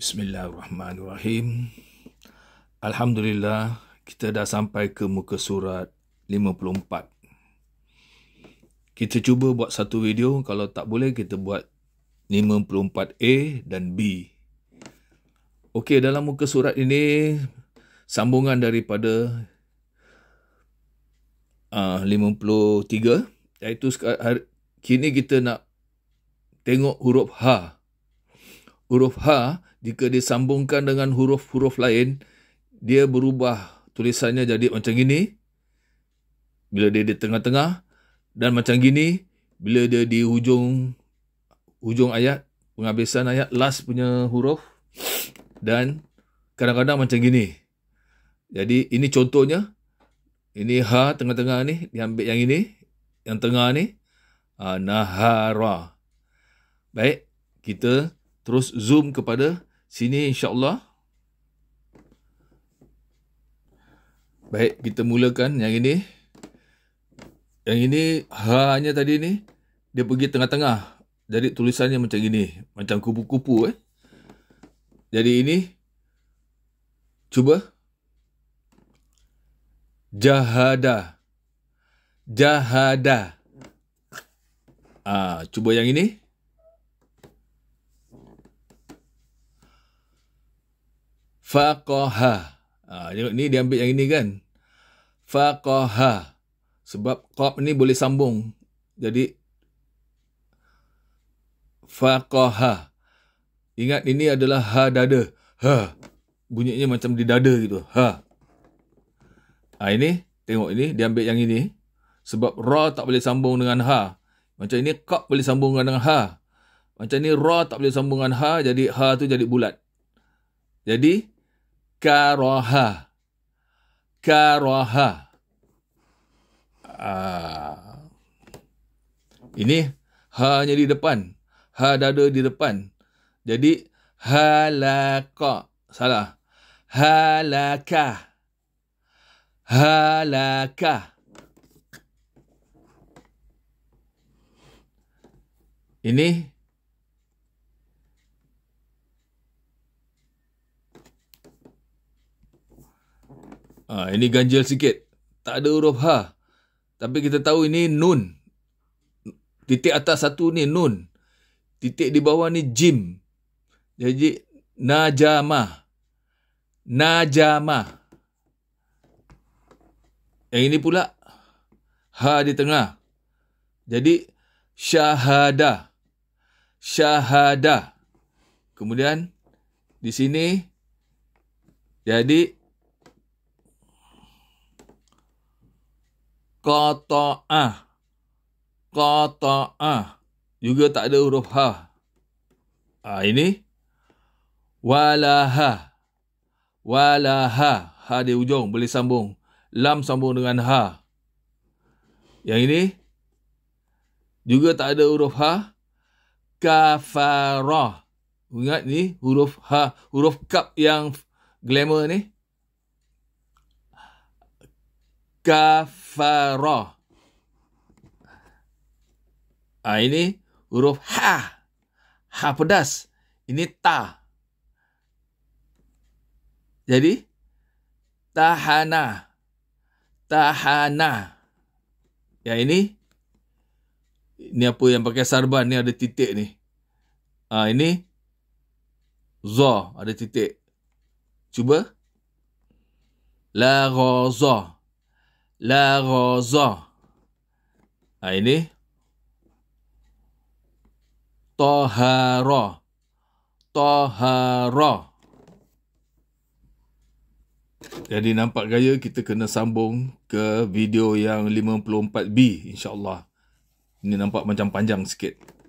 Bismillahirrahmanirrahim. Alhamdulillah, kita dah sampai ke muka surat 54. Kita cuba buat satu video, kalau tak boleh kita buat 54A dan B. Okey, dalam muka surat ini sambungan daripada uh, 53 iaitu hari, kini kita nak tengok huruf H. Huruf H jika disambungkan dengan huruf-huruf lain, dia berubah tulisannya jadi macam gini. bila dia di tengah-tengah dan macam gini bila dia di hujung hujung ayat, penghabisan ayat last punya huruf dan kadang-kadang macam gini. Jadi ini contohnya ini ha tengah-tengah ni diambil yang ini yang tengah ni ah, nahara. Baik, kita terus zoom kepada sini insyaAllah. Baik, kita mulakan yang ini. Yang ini hanya tadi ni, dia pergi tengah-tengah. Jadi tulisannya macam gini, macam kupu-kupu eh. Jadi ini, cuba. Jahada. Jahada. Ah, cuba yang ini. faqaha. Ha, ni dia ambil yang ini kan. Faqaha. Sebab qab ni boleh sambung. Jadi faqaha. Ingat ini adalah ha dada. Ha. Bunyinya macam di dada gitu. Ha. Ha ini tengok ini dia ambil yang ini. Sebab ra tak boleh sambung dengan ha. Macam ini qab boleh sambung dengan ha. Macam ni ra tak boleh sambung dengan ha jadi ha tu jadi bulat. Jadi karaha karaha uh, ini hanya di depan ha dada di depan jadi halaka salah halaka halaka ini Ha, ini ganjil sikit. Tak ada huruf h, ha. Tapi kita tahu ini nun. Titik atas satu ni nun. Titik di bawah ni jim. Jadi najama. Najama. Yang ini pula h ha di tengah. Jadi syahada. Syahada. Kemudian di sini jadi Qata'ah. Qata'ah. Juga tak ada huruf ha. ha ini. Walaha. Walaha. Ha di ujung. Boleh sambung. Lam sambung dengan ha. Yang ini. Juga tak ada huruf ha. Kafarah. Ingat ni huruf ha. Huruf kap yang glamour ni. kafara. Ha, ah, ini huruf ha. Ha pedas. Ini ta. Jadi tahana. Tahana. Ya ini ini apa yang pakai sarban ni ada titik ni. Ha, ini za ada titik. Cuba la ghaza. La Rosa. Ha, ini. Tohara. Tohara. Jadi nampak gaya kita kena sambung ke video yang 54B insyaAllah. Ini nampak macam panjang sikit.